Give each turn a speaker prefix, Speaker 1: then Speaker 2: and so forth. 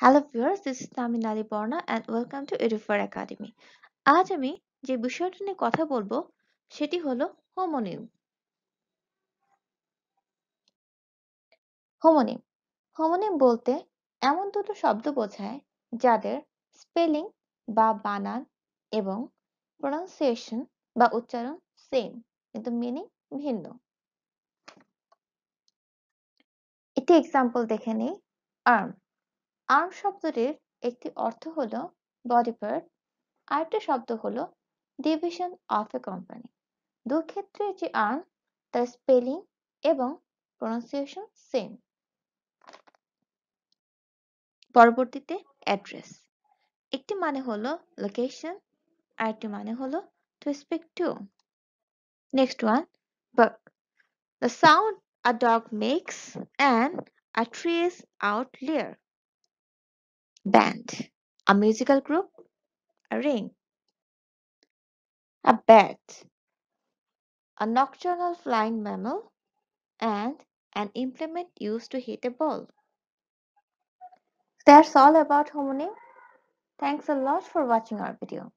Speaker 1: Hello viewers this is Tamin Ali Borna and welcome to Edufar academy আজ আমি যে বিষয়টি নিয়ে কথা বলবো সেটি হলো হোমোনিম হোমোনিম হোমোনিম বলতে এমন দুটো শব্দ বোঝায় যাদের স্পেলিং বা বানান এবং প্রনাউন্সিয়েশন বা উচ্চারণ সেম কিন্তু মিনিং ভিন্ন একটি এক্সাম্পল দেখে নেই আর্ম আর্ম শব্দটির একটি অর্থ হল বডি পার্ট আরেকটি শব্দ হল ডিভিশন অফ এ কোম্পানি দু ক্ষেত্রে যে আর্ম তার স্পেলিং এবং প্রনাউন্সিয়েশন সেম পরবর্তীতে অ্যাড্রেস একটি মানে হলো লোকেশন আরেকটি মানে হলো to speak to next one bark the sound a dog makes and a tree's outer layer Band. A musical group. A ring. A bat. A nocturnal flying mammal. And an implement used to hit a ball. That's all about homonym. Thanks a lot for watching our video.